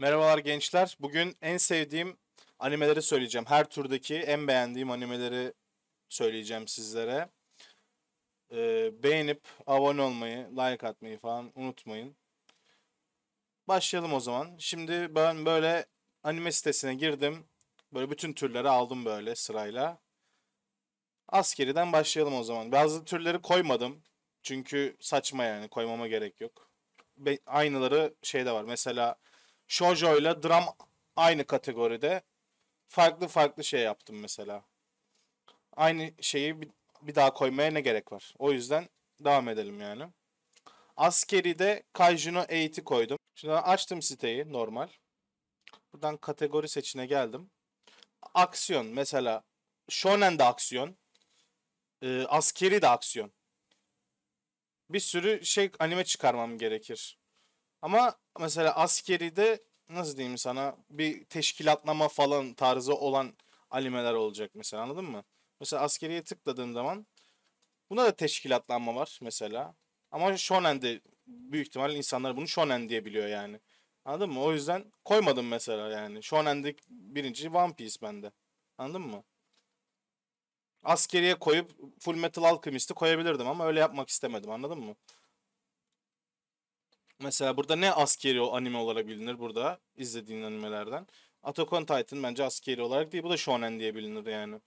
Merhabalar gençler. Bugün en sevdiğim animeleri söyleyeceğim. Her turdaki en beğendiğim animeleri söyleyeceğim sizlere. Ee, beğenip abone olmayı, like atmayı falan unutmayın. Başlayalım o zaman. Şimdi ben böyle anime sitesine girdim. Böyle bütün türleri aldım böyle sırayla. Askeriden başlayalım o zaman. Bazı türleri koymadım. Çünkü saçma yani koymama gerek yok. Be aynıları şeyde var. Mesela Shoujo ile dram aynı kategoride. Farklı farklı şey yaptım mesela. Aynı şeyi bir, bir daha koymaya ne gerek var? O yüzden devam edelim yani. Askeri de Kaijuno 8'i koydum. Şimdi açtım siteyi normal. Buradan kategori seçine geldim. Aksiyon mesela Shonen de aksiyon. E, askeri de aksiyon. Bir sürü şey anime çıkarmam gerekir. Ama mesela askeri de nasıl diyeyim sana bir teşkilatlama falan tarzı olan animeler olacak mesela anladın mı? Mesela askeriye tıkladığım zaman buna da teşkilatlanma var mesela. Ama shonen'de büyük ihtimal insanlar bunu shonen diye biliyor yani. Anladın mı? O yüzden koymadım mesela yani. Shonen'de birinci One Piece bende. Anladın mı? Askeriye koyup Full Metal Alchemist'i koyabilirdim ama öyle yapmak istemedim anladın mı? Mesela burada ne askeri o anime olarak bilinir burada izlediğin animelerden? Attack on Titan bence askeri olarak değil. Bu da shonen diye bilinir yani.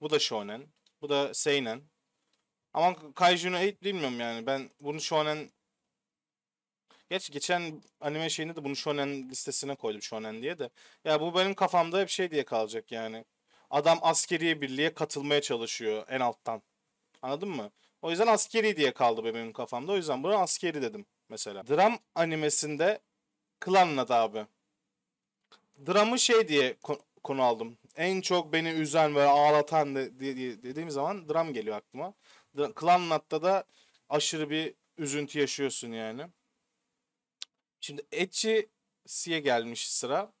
Bu da shonen. Bu da seinen. Ama Kaiju'nu 8 bilmiyorum yani. Ben bunu shonen Geç geçen anime şeyini de bunu shonen listesine koydum shonen diye de. Ya bu benim kafamda hep şey diye kalacak yani. Adam askeriye birliğe katılmaya çalışıyor en alttan. Anladın mı? O yüzden askeri diye kaldı benim kafamda. O yüzden buna askeri dedim mesela. Dram animesinde Clan'ladı abi. Dramı şey diye konu aldım. En çok beni üzen ve ağlatan dediğim zaman dram geliyor aklıma. Clan'latta da aşırı bir üzüntü yaşıyorsun yani. Şimdi Etchi Si'ye gelmiş sıra.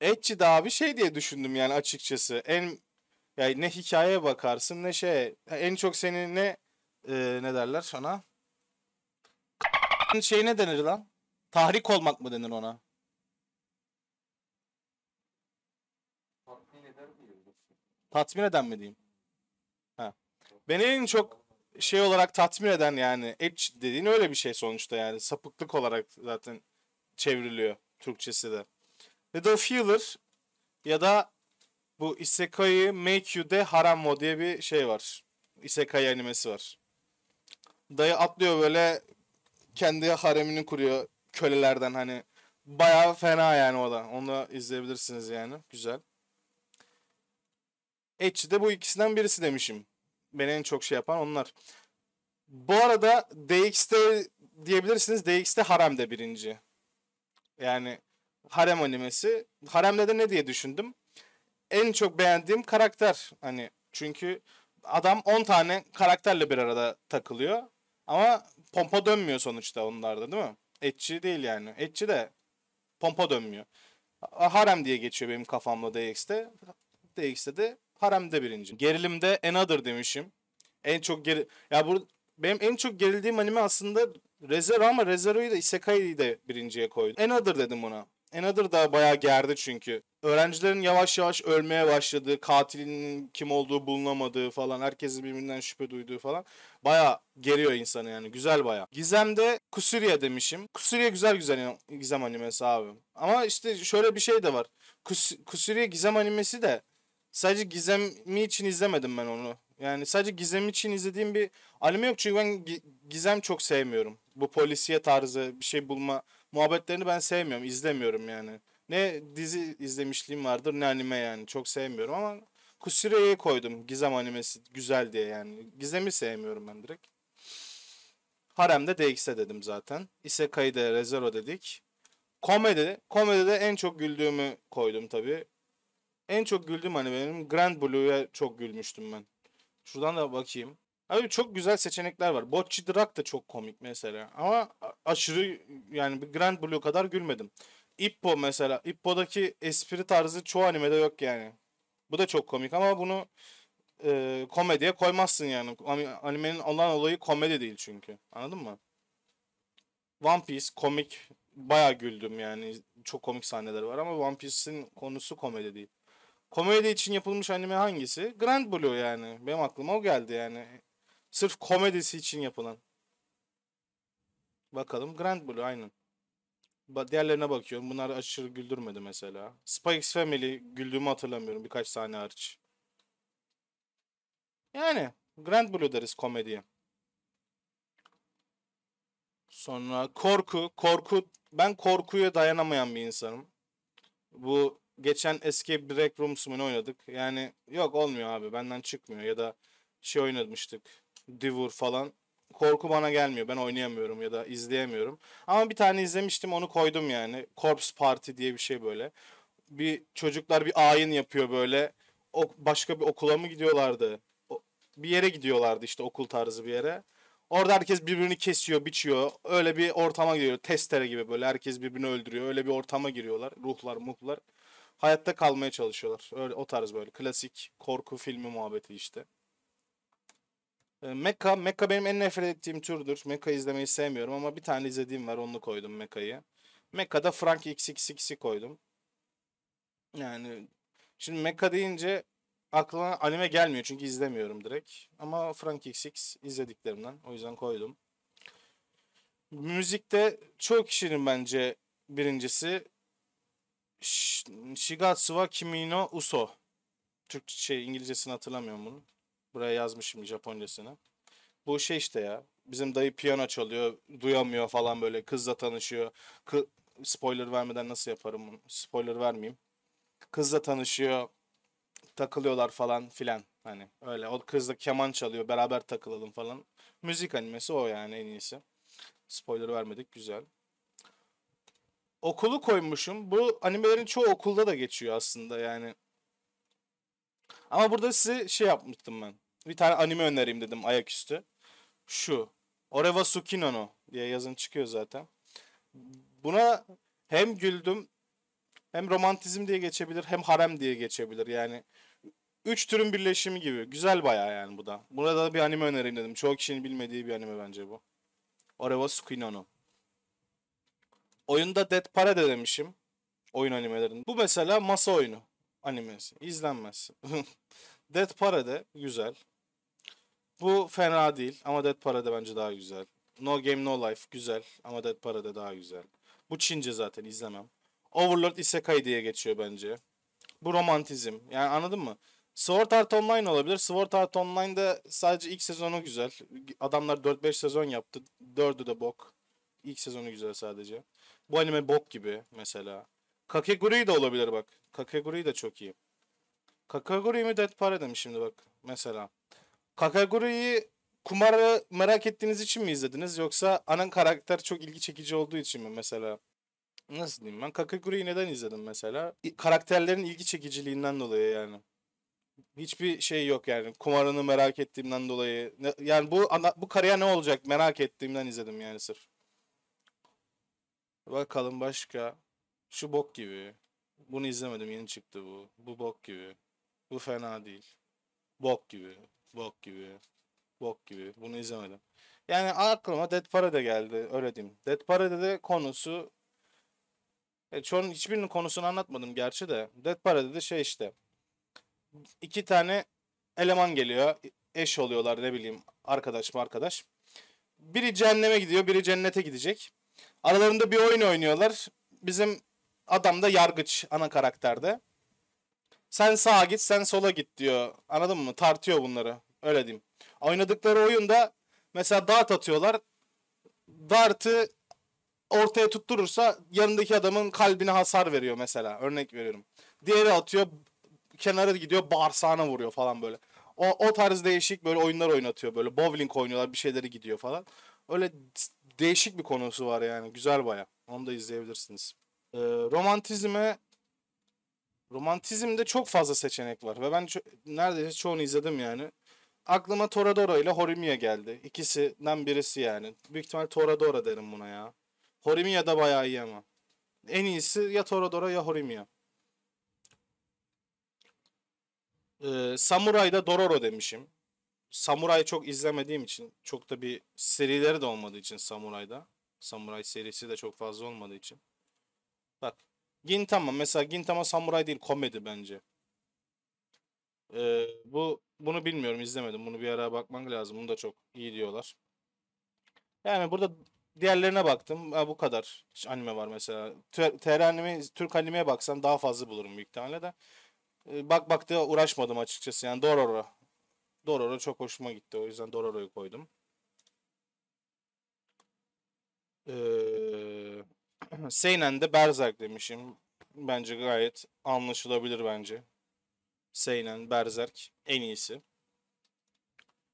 Etchi de abi şey diye düşündüm yani açıkçası. En yani ne hikayeye bakarsın ne şey. En çok seni ne e, ne derler sana? şey ne denir lan? Tahrik olmak mı denir ona? Tatmin eden mi? Tatmin eden mi diyeyim? Ha. Beni en çok şey olarak tatmin eden yani etç dediğin öyle bir şey sonuçta yani sapıklık olarak zaten çevriliyor Türkçesi de. The Feeler ya da bu Isekai Make You De Haramo diye bir şey var. Isekai animesi var. Dayı atlıyor böyle kendi haremini kuruyor kölelerden hani. Baya fena yani o da. Onu da izleyebilirsiniz yani. Güzel. Etçi de bu ikisinden birisi demişim. Beni en çok şey yapan onlar. Bu arada DX'te diyebilirsiniz. DX'te harem de birinci. Yani harem animesi. Haremde de ne diye düşündüm. En çok beğendiğim karakter. Hani çünkü adam 10 tane karakterle bir arada takılıyor. Ama pompa dönmüyor sonuçta onlarda değil mi? Etçi değil yani. Etçi de pompa dönmüyor. Harem diye geçiyor benim kafamda DX'te. DX'te de haremde birinci. Gerilimde Another demişim. En çok geri... Ya bu benim en çok gerildiğim anime aslında Rezero ama Rezero'yu da Isekai'yi de birinciye koydum. Another dedim buna. Another da bayağı gerdi çünkü. Öğrencilerin yavaş yavaş ölmeye başladığı, katilinin kim olduğu bulunamadığı falan, herkesin birbirinden şüphe duyduğu falan baya geriyor insanı yani güzel baya. Gizem de Kusurya demişim. Kusurya güzel güzel Gizem animesi abi. Ama işte şöyle bir şey de var. Kus Kusurya Gizem animesi de sadece Gizem'i için izlemedim ben onu. Yani sadece Gizem için izlediğim bir anime yok. Çünkü ben Gizem çok sevmiyorum. Bu polisiye tarzı bir şey bulma muhabbetlerini ben sevmiyorum. izlemiyorum yani. Ne dizi izlemişliğim vardır ne anime yani. Çok sevmiyorum ama Kusure'ye koydum Gizem animesi güzel diye yani. Gizem'i sevmiyorum ben direkt. Harem'de DX'e dedim zaten. Isekai'de Rezero dedik. Komedi. Komedide en çok güldüğümü koydum tabi En çok güldüğüm hani benim Grand Blue'ya çok gülmüştüm ben. Şuradan da bakayım. Abi çok güzel seçenekler var. Bocci Drak da çok komik mesela. Ama aşırı yani Grand Blue kadar gülmedim. Ippo mesela. Ippo'daki espri tarzı çoğu animede yok yani. Bu da çok komik ama bunu e, komediye koymazsın yani. Animenin olan olayı komedi değil çünkü. Anladın mı? One Piece komik. Bayağı güldüm yani. Çok komik sahneleri var ama One Piece'in konusu komedi değil. Komedi için yapılmış anime hangisi? Grand Blue yani. Benim aklıma o geldi yani. Sırf komedisi için yapılan. Bakalım Grand Blue aynen. Ba- Diğerlerine bakıyorum. Bunlar aşırı güldürmedi mesela. Spy Family güldüğümü hatırlamıyorum birkaç sahne hariç. Yani Grand Blue deriz komediye. Sonra korku. Korku. Ben korkuya dayanamayan bir insanım. Bu geçen eski Break Rooms mu oynadık. Yani yok olmuyor abi benden çıkmıyor ya da şey oynamıştık. Divur falan korku bana gelmiyor. Ben oynayamıyorum ya da izleyemiyorum. Ama bir tane izlemiştim onu koydum yani. Corpse Party diye bir şey böyle. Bir çocuklar bir ayin yapıyor böyle. O, başka bir okula mı gidiyorlardı? O, bir yere gidiyorlardı işte okul tarzı bir yere. Orada herkes birbirini kesiyor, biçiyor. Öyle bir ortama giriyor. Testere gibi böyle herkes birbirini öldürüyor. Öyle bir ortama giriyorlar. Ruhlar, muhlar. Hayatta kalmaya çalışıyorlar. Öyle o tarz böyle klasik korku filmi muhabbeti işte. Ee, Meka, Meka benim en nefret ettiğim türdür. Meka izlemeyi sevmiyorum ama bir tane izlediğim var onu koydum Meka'yı. Meka'da Frank XXX'i koydum. Yani şimdi Meka deyince aklıma anime gelmiyor çünkü izlemiyorum direkt. Ama Frank XX izlediklerimden o yüzden koydum. Müzikte çoğu kişinin bence birincisi Shigatsu wa Kimi no Uso. Türkçe şey, İngilizcesini hatırlamıyorum bunu. Buraya yazmışım Japoncasını. Bu şey işte ya. Bizim dayı piyano çalıyor. Duyamıyor falan böyle. Kızla tanışıyor. Kı spoiler vermeden nasıl yaparım bunu? Spoiler vermeyeyim. Kızla tanışıyor. Takılıyorlar falan filan. Hani öyle. O kız da keman çalıyor. Beraber takılalım falan. Müzik animesi o yani en iyisi. Spoiler vermedik. Güzel okulu koymuşum. Bu animelerin çoğu okulda da geçiyor aslında yani. Ama burada size şey yapmıştım ben bir tane anime önereyim dedim ayaküstü. Şu. Oreva Sukino diye yazın çıkıyor zaten. Buna hem güldüm hem romantizm diye geçebilir hem harem diye geçebilir. Yani üç türün birleşimi gibi. Güzel baya yani bu da. buna da bir anime önereyim dedim. Çoğu kişinin bilmediği bir anime bence bu. Oreva Sukino no. Oyunda Dead Parade demişim. Oyun animelerinin. Bu mesela masa oyunu animesi. İzlenmez. Dead Parade güzel. Bu fena değil ama Dead Parade bence daha güzel. No Game No Life güzel ama Dead Parade daha güzel. Bu Çince zaten izlemem. Overlord Isekai diye geçiyor bence. Bu romantizm. Yani anladın mı? Sword Art Online olabilir. Sword Art Online'da sadece ilk sezonu güzel. Adamlar 4-5 sezon yaptı. 4'ü de bok. İlk sezonu güzel sadece. Bu anime bok gibi mesela. Kakegurui de olabilir bak. Kakegurui de çok iyi. Kakaguri mi Dead Parade mi şimdi bak mesela. Kakaguri'yi kumarı merak ettiğiniz için mi izlediniz yoksa anın karakter çok ilgi çekici olduğu için mi mesela? Nasıl diyeyim ben Kakaguri'yi neden izledim mesela? Karakterlerin ilgi çekiciliğinden dolayı yani. Hiçbir şey yok yani kumarını merak ettiğimden dolayı. Yani bu bu kariyer ne olacak merak ettiğimden izledim yani sırf. Bakalım başka. Şu bok gibi. Bunu izlemedim yeni çıktı bu. Bu bok gibi. Bu fena değil. Bok gibi. Bok gibi. Bok gibi. Bunu izlemedim. Yani aklıma Dead Parade geldi. Öyle diyeyim. Dead Parade'de konusu e, çoğunun hiçbirinin konusunu anlatmadım gerçi de. Dead Parade'de şey işte. iki tane eleman geliyor. E, eş oluyorlar ne bileyim. Arkadaş mı arkadaş. Biri cehenneme gidiyor. Biri cennete gidecek. Aralarında bir oyun oynuyorlar. Bizim adam da yargıç ana karakterde. Sen sağa git, sen sola git diyor. Anladın mı? Tartıyor bunları. Öyle diyeyim. Oynadıkları oyunda mesela dart atıyorlar. Dartı ortaya tutturursa yanındaki adamın kalbine hasar veriyor mesela. Örnek veriyorum. Diğeri atıyor kenara gidiyor bağırsağına vuruyor falan böyle. O, o tarz değişik böyle oyunlar oynatıyor böyle. Bowling oynuyorlar bir şeyleri gidiyor falan. Öyle değişik bir konusu var yani. Güzel baya. Onu da izleyebilirsiniz. Ee, romantizme Romantizmde çok fazla seçenek var ve ben ço- neredeyse çoğunu izledim yani. Aklıma Toradora ile Horimiya geldi. İkisinden birisi yani. Büyük ihtimal Toradora derim buna ya. Horimiya da bayağı iyi ama. En iyisi ya Toradora ya Horimiya. Ee, Samuray da Dororo demişim. Samuray çok izlemediğim için çok da bir serileri de olmadığı için Samuray'da. Samuray serisi de çok fazla olmadığı için. Bak Gintama mesela Gintama samuray değil komedi bence. Ee, bu bunu bilmiyorum izlemedim. Bunu bir ara bakmak lazım. Bunu da çok iyi diyorlar. Yani burada diğerlerine baktım. Ha, bu kadar anime var mesela. TR anime, Türk animeye baksam daha fazla bulurum büyük ihtimalle de. Ee, bak baktı uğraşmadım açıkçası. Yani Dororo. Dororo çok hoşuma gitti. O yüzden Dororo'yu koydum. Ee, Seinen de Berzerk demişim. Bence gayet anlaşılabilir bence. Seinen, Berzerk en iyisi.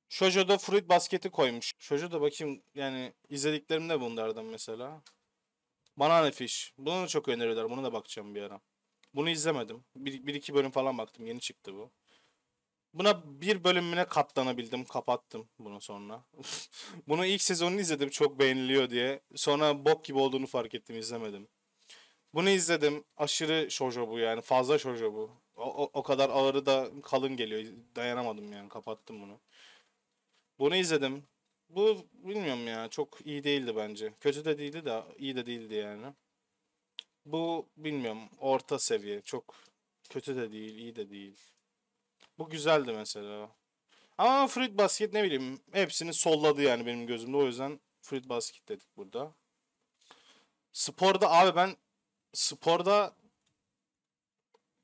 Shoujo'da Fruit Basket'i koymuş. Shoujo'da bakayım yani izlediklerim ne bunlardan mesela. Banana Fish. Bunu da çok öneriyorlar. Bunu da bakacağım bir ara. Bunu izlemedim. Bir, bir iki bölüm falan baktım. Yeni çıktı bu. Buna bir bölümüne katlanabildim. Kapattım bunu sonra. bunu ilk sezonunu izledim çok beğeniliyor diye. Sonra bok gibi olduğunu fark ettim izlemedim. Bunu izledim. Aşırı şojo bu yani. Fazla şojo bu. O, o, o kadar ağırı da kalın geliyor. Dayanamadım yani. Kapattım bunu. Bunu izledim. Bu bilmiyorum ya. Çok iyi değildi bence. Kötü de değildi de iyi de değildi yani. Bu bilmiyorum. Orta seviye. Çok kötü de değil, iyi de değil. Bu güzeldi mesela. Ama Fruit Basket ne bileyim hepsini solladı yani benim gözümde. O yüzden Fruit Basket dedik burada. Sporda abi ben sporda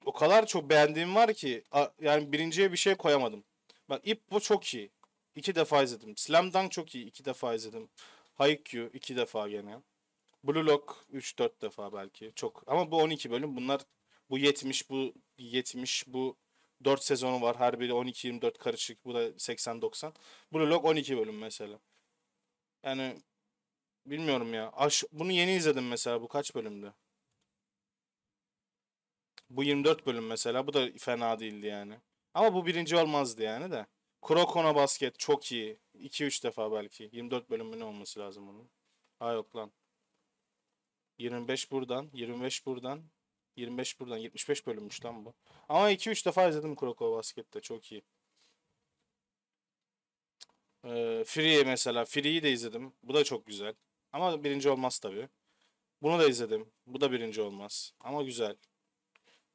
o kadar çok beğendiğim var ki yani birinciye bir şey koyamadım. Bak ip bu çok iyi. İki defa izledim. Slam Dunk çok iyi. iki defa izledim. Haikyuu iki defa gene. Blue Lock 3-4 defa belki. Çok. Ama bu 12 bölüm. Bunlar bu 70, bu 70, bu 4 sezonu var. Her biri 12-24 karışık. Bu da 80-90. Blue Lock 12 bölüm mesela. Yani bilmiyorum ya. Aş bunu yeni izledim mesela. Bu kaç bölümdü? Bu 24 bölüm mesela. Bu da fena değildi yani. Ama bu birinci olmazdı yani de. Krokona Basket çok iyi. 2-3 defa belki. 24 ne olması lazım bunun. Ha yok lan. 25 buradan. 25 buradan. 25 buradan 75 bölünmüş lan bu. Ama 2-3 defa izledim Krakow Basket'te çok iyi. Ee, Free'ye mesela Free'yi de izledim. Bu da çok güzel. Ama birinci olmaz tabii. Bunu da izledim. Bu da birinci olmaz. Ama güzel.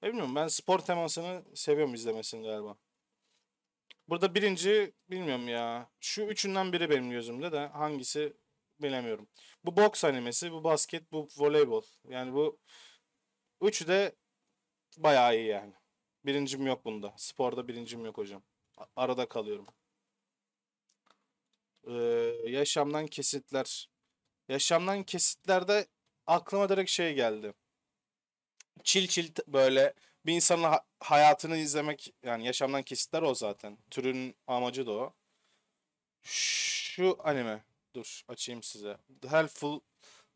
Ne bilmiyorum ben spor temasını seviyorum izlemesini galiba. Burada birinci bilmiyorum ya. Şu üçünden biri benim gözümde de hangisi bilemiyorum. Bu boks animesi, bu basket, bu voleybol. Yani bu Üçü de bayağı iyi yani. Birincim yok bunda. Sporda birincim yok hocam. Arada kalıyorum. Ee, yaşamdan kesitler. Yaşamdan kesitlerde aklıma direkt şey geldi. Çil çil böyle bir insanın hayatını izlemek yani yaşamdan kesitler o zaten. Türün amacı da o. Şu anime. Dur açayım size. The Helpful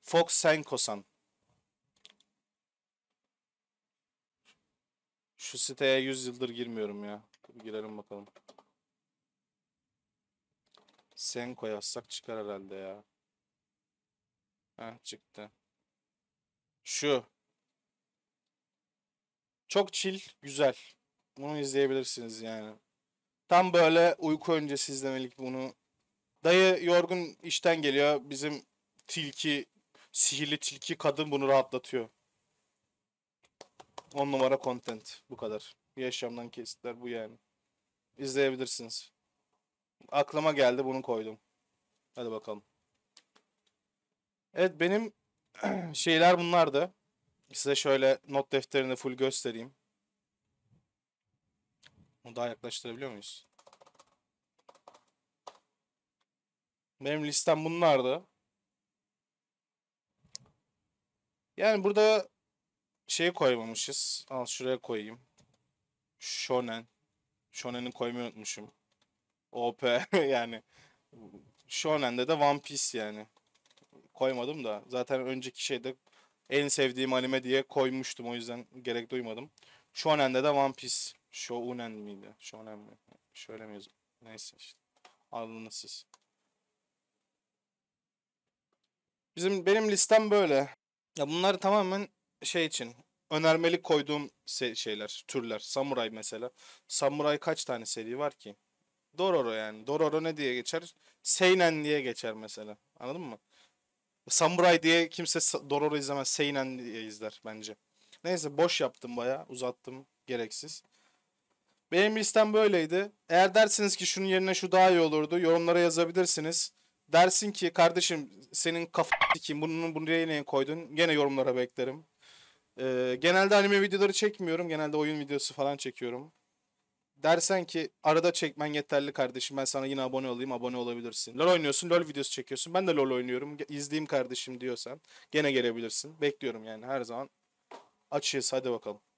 Fox Senko-san. Şu siteye 100 yıldır girmiyorum ya. Dur girelim bakalım. Sen yazsak çıkar herhalde ya. Heh çıktı. Şu. Çok çil güzel. Bunu izleyebilirsiniz yani. Tam böyle uyku öncesi izlemelik bunu. Dayı yorgun işten geliyor. Bizim tilki, sihirli tilki kadın bunu rahatlatıyor. 10 numara content. Bu kadar. Yaşamdan kesitler bu yani. İzleyebilirsiniz. Aklıma geldi bunu koydum. Hadi bakalım. Evet benim şeyler bunlardı. Size şöyle not defterini full göstereyim. Onu daha yaklaştırabiliyor muyuz? Benim listem bunlardı. Yani burada şey koymamışız. Al şuraya koyayım. Shonen. Shonen'i koymayı unutmuşum. OP yani. Shonen'de de One Piece yani. Koymadım da. Zaten önceki şeyde en sevdiğim anime diye koymuştum. O yüzden gerek duymadım. Shonen'de de One Piece. Shounen miydi? Shonen mi? Şöyle mi yazıyor? Neyse işte. Anladınız siz. Bizim benim listem böyle. Ya bunlar tamamen şey için önermelik koyduğum şeyler, türler. Samuray mesela. Samuray kaç tane seri var ki? Dororo yani. Dororo ne diye geçer? Seinen diye geçer mesela. Anladın mı? Samuray diye kimse Dororo izlemez. Seinen diye izler bence. Neyse boş yaptım baya. Uzattım. Gereksiz. Benim listem böyleydi. Eğer dersiniz ki şunun yerine şu daha iyi olurdu. Yorumlara yazabilirsiniz. Dersin ki kardeşim senin kafanı kim bunu bunu yerine koydun. Gene yorumlara beklerim. Ee, genelde anime videoları çekmiyorum. Genelde oyun videosu falan çekiyorum. Dersen ki arada çekmen yeterli kardeşim ben sana yine abone olayım abone olabilirsin. LOL oynuyorsun LOL videosu çekiyorsun ben de LOL oynuyorum izleyeyim kardeşim diyorsan gene gelebilirsin. Bekliyorum yani her zaman açıyız, hadi bakalım.